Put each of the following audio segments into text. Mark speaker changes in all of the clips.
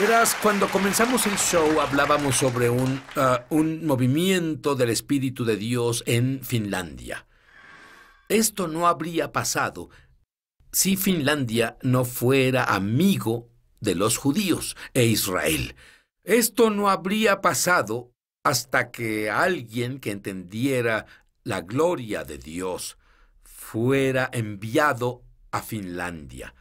Speaker 1: Verás, cuando comenzamos el show hablábamos sobre un, uh, un movimiento del Espíritu de Dios en Finlandia. Esto no habría pasado si Finlandia no fuera amigo de los judíos e Israel. Esto no habría pasado hasta que alguien que entendiera la gloria de Dios fuera enviado a Finlandia.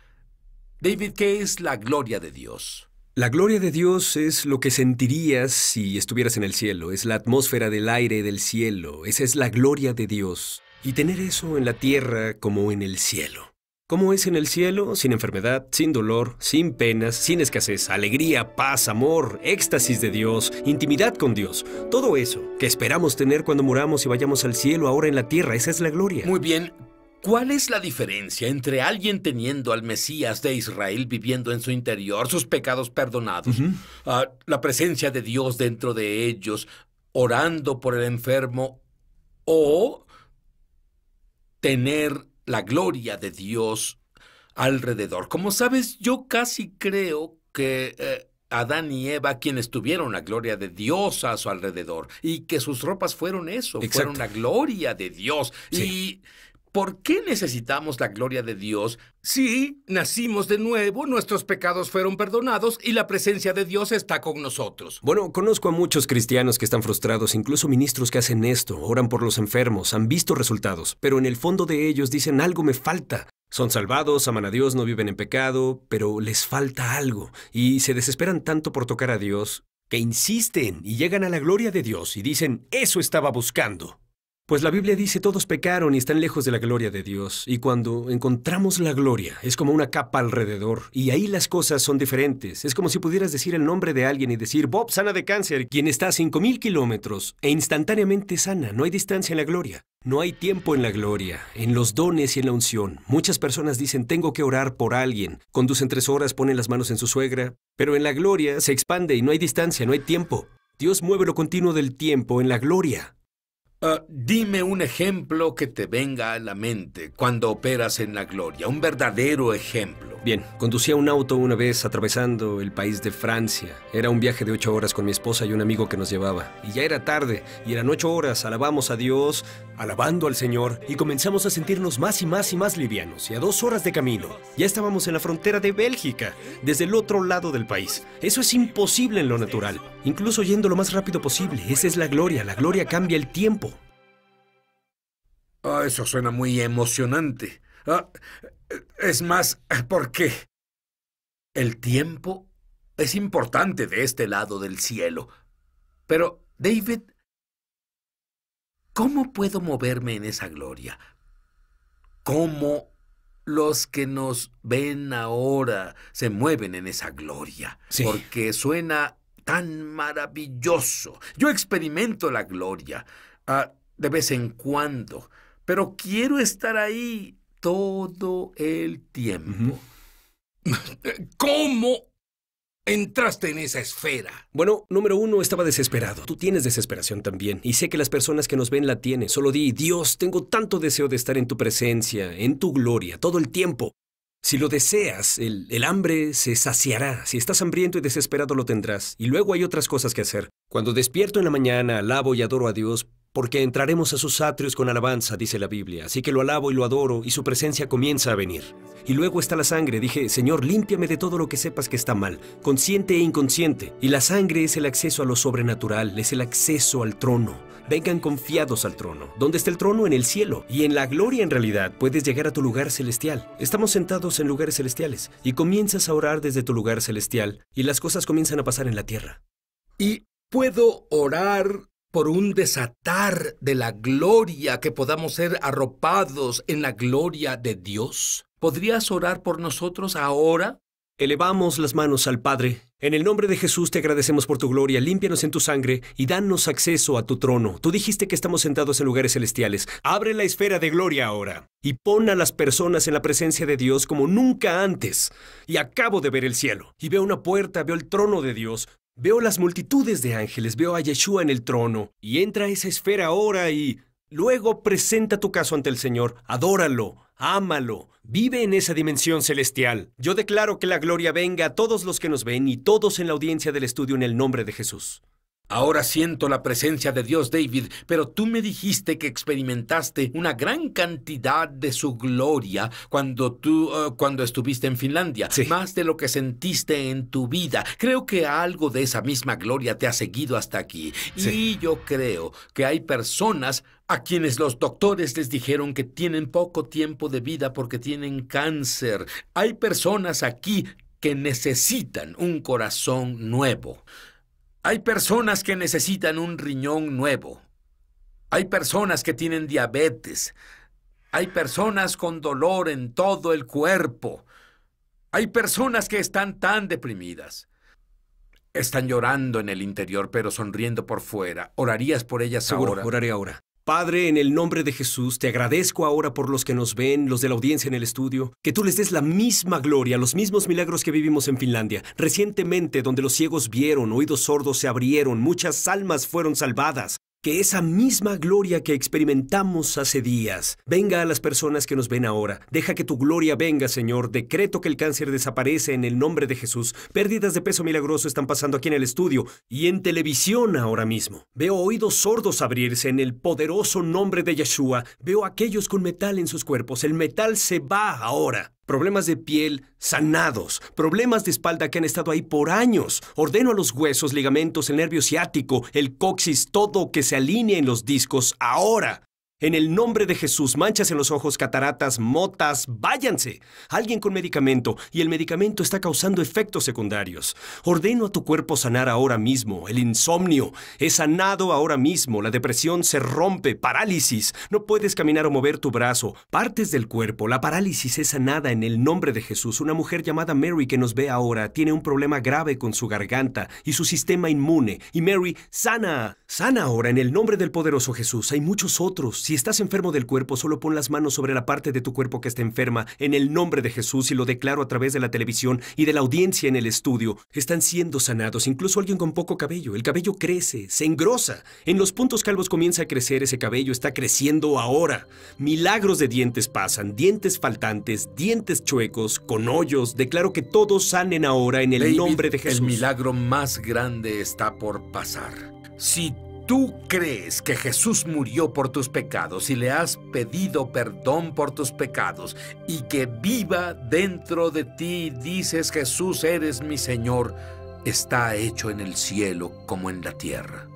Speaker 1: David, ¿qué es la gloria de Dios?
Speaker 2: La gloria de Dios es lo que sentirías si estuvieras en el cielo, es la atmósfera del aire del cielo, esa es la gloria de Dios. Y tener eso en la tierra como en el cielo. ¿Cómo es en el cielo? Sin enfermedad, sin dolor, sin penas, sin escasez, alegría, paz, amor, éxtasis de Dios, intimidad con Dios. Todo eso que esperamos tener cuando muramos y vayamos al cielo ahora en la tierra, esa es la gloria. Muy
Speaker 1: bien, ¿Cuál es la diferencia entre alguien teniendo al Mesías de Israel viviendo en su interior, sus pecados perdonados, ah, la presencia de Dios dentro de ellos, orando por el enfermo, o tener la gloria de Dios alrededor? Como sabes, yo casi creo que... Eh, Adán y Eva quienes tuvieron la gloria de Dios a su alrededor y que sus ropas fueron eso, fueron la gloria de Dios. Y ¿Por qué necesitamos la gloria de Dios si nacimos de nuevo, nuestros pecados fueron perdonados y la presencia de Dios está con nosotros?
Speaker 2: Bueno, conozco a muchos cristianos que están frustrados, incluso ministros que hacen esto, oran por los enfermos, han visto resultados, pero
Speaker 1: en el fondo de ellos
Speaker 2: dicen algo me falta. Son salvados, aman a Dios, no viven en pecado, pero les falta algo y se desesperan tanto por tocar a Dios que insisten y llegan a la gloria de Dios y dicen, eso estaba buscando. Pues la Biblia dice, todos pecaron y están lejos de la gloria de Dios. Y cuando encontramos la gloria, es como una capa alrededor. Y ahí las cosas son diferentes. Es como si pudieras decir el nombre de alguien y decir, Bob sana de cáncer, quien está a 5.000 kilómetros, e instantáneamente sana. No hay distancia en la gloria. No hay tiempo en la gloria, en los dones y en la unción. Muchas personas dicen, tengo que orar por alguien. Conducen tres horas, ponen las manos en su suegra. Pero en la gloria se expande y no hay distancia, no hay tiempo. Dios mueve lo continuo del
Speaker 1: tiempo en la gloria. Ah, dime un ejemplo que te venga a la mente cuando operas en la gloria, un verdadero ejemplo. Bien, conducía un auto una vez
Speaker 2: atravesando el país de Francia. Era un viaje de ocho horas con mi esposa y un amigo que nos llevaba. Y ya era tarde, y eran ocho horas, alabamos a Dios, alabando al Señor, y comenzamos a sentirnos más y más y más livianos. Y a dos horas de camino, ya estábamos en la frontera de Bélgica, desde el otro lado del país. Eso es imposible en lo natural, incluso yendo lo más rápido posible. Esa es la
Speaker 1: gloria, la gloria cambia el tiempo. Ah, eso suena muy emocionante. Ah, es más, porque el tiempo es importante de este lado del cielo. Pero, David, ¿cómo puedo moverme en esa gloria? ¿Cómo los que nos ven ahora se mueven en esa gloria, porque suena tan maravilloso. Yo experimento la gloria ah, de vez en cuando, pero quiero estar ahí todo el tiempo. ¿Cómo entraste en esa esfera?
Speaker 2: Bueno, número uno, estaba desesperado. Tú tienes desesperación también. Y sé que las personas que nos ven la tienen. Solo di, Dios, tengo tanto deseo de estar en tu presencia, en tu gloria, todo el tiempo. Si lo deseas, el, el, hambre se saciará. Si estás hambriento y desesperado lo tendrás. Y luego hay otras cosas que hacer. Cuando despierto en la mañana, alabo y adoro a Dios porque entraremos a sus atrios con alabanza, dice la Biblia, así que lo alabo y lo adoro, y su presencia comienza a venir. Y luego está la sangre, dije, Señor, límpiame de todo lo que sepas que está mal, consciente e inconsciente. Y la sangre es el acceso a lo sobrenatural, es el acceso al trono. Vengan confiados al trono. ¿Dónde está el trono? En el cielo. Y en la gloria en realidad puedes llegar a tu lugar celestial. Estamos sentados en lugares celestiales y comienzas a orar desde tu lugar
Speaker 1: celestial y las cosas comienzan a pasar en la tierra. Y puedo orar por un desatar de la gloria, que podamos ser arropados en la gloria de Dios. ¿Podrías orar por nosotros ahora? Elevamos las
Speaker 2: manos al Padre. En el nombre de Jesús te agradecemos por tu gloria, límpianos en tu sangre y danos acceso a tu trono. Tú dijiste que estamos sentados en lugares celestiales. Abre la esfera de gloria ahora y pon a las personas en la presencia de Dios como nunca antes. Y acabo de ver el cielo y veo una puerta, veo el trono de Dios, Veo las multitudes de ángeles, veo a Yeshua en el trono, y entra a esa esfera ahora y... Luego presenta tu caso ante el Señor, adóralo, ámalo, vive en esa dimensión celestial. Yo declaro que la gloria venga a todos los
Speaker 1: que nos ven y todos en la audiencia del estudio en el nombre de Jesús. Ahora siento la presencia de Dios, David, pero tú me dijiste que experimentaste una gran cantidad de su gloria cuando tú eh, cuando estuviste en Finlandia, más de lo que sentiste en tu vida. Creo que algo de esa misma gloria te ha seguido hasta aquí. Y yo creo que hay personas a quienes los doctores les dijeron que tienen poco tiempo de vida porque tienen cáncer. Hay personas aquí que necesitan un corazón nuevo. Hay personas que necesitan un riñón nuevo. Hay personas que tienen diabetes. Hay personas con dolor en todo el cuerpo. Hay personas que están tan deprimidas. Están llorando en el interior, pero sonriendo por fuera. ¿Orarías por ellas Seguro, ahora? Oraré ahora. Padre, en el nombre de Jesús, te agradezco ahora por los que nos
Speaker 2: ven, los de la audiencia en el estudio, que tú les des la misma gloria, los mismos milagros que vivimos en Finlandia, recientemente donde los ciegos vieron, oídos sordos se abrieron, muchas almas fueron salvadas, que esa misma gloria que experimentamos hace días venga a las personas que nos ven ahora. Deja que tu gloria venga, Señor. Decreto que el cáncer desaparece en el nombre de Jesús. Pérdidas de peso milagroso están pasando aquí en el estudio y en televisión ahora mismo. Veo oídos sordos abrirse en el poderoso nombre de Yeshua. Veo a aquellos con metal en sus cuerpos. El metal se va ahora. Problemas de piel sanados, problemas de espalda que han estado ahí por años. Ordeno a los huesos, ligamentos, el nervio ciático, el coxis, todo que se alinee en los discos ahora. En el nombre de Jesús, manchas en los ojos, cataratas, motas, váyanse. Alguien con medicamento y el medicamento está causando efectos secundarios. Ordeno a tu cuerpo sanar ahora mismo. El insomnio es sanado ahora mismo. La depresión se rompe, parálisis. No puedes caminar o mover tu brazo. Partes del cuerpo, la parálisis es sanada en el nombre de Jesús. Una mujer llamada Mary que nos ve ahora tiene un problema grave con su garganta y su sistema inmune. Y Mary, sana, sana ahora en el nombre del poderoso Jesús. Hay muchos otros. Si estás enfermo del cuerpo, solo pon las manos sobre la parte de tu cuerpo que está enferma, en el nombre de Jesús, y lo declaro a través de la televisión y de la audiencia en el estudio. Están siendo sanados, incluso alguien con poco cabello. El cabello crece, se engrosa. En los puntos calvos comienza a crecer ese cabello, está creciendo ahora. Milagros de dientes pasan, dientes faltantes, dientes chuecos, con hoyos. Declaro que todos sanen ahora en el nombre de Jesús. El milagro
Speaker 1: más grande está por pasar. Si tú crees que Jesús murió por tus pecados y le has pedido perdón por tus pecados y que viva dentro de ti y dices Jesús eres mi Señor, está hecho en el cielo como en la tierra.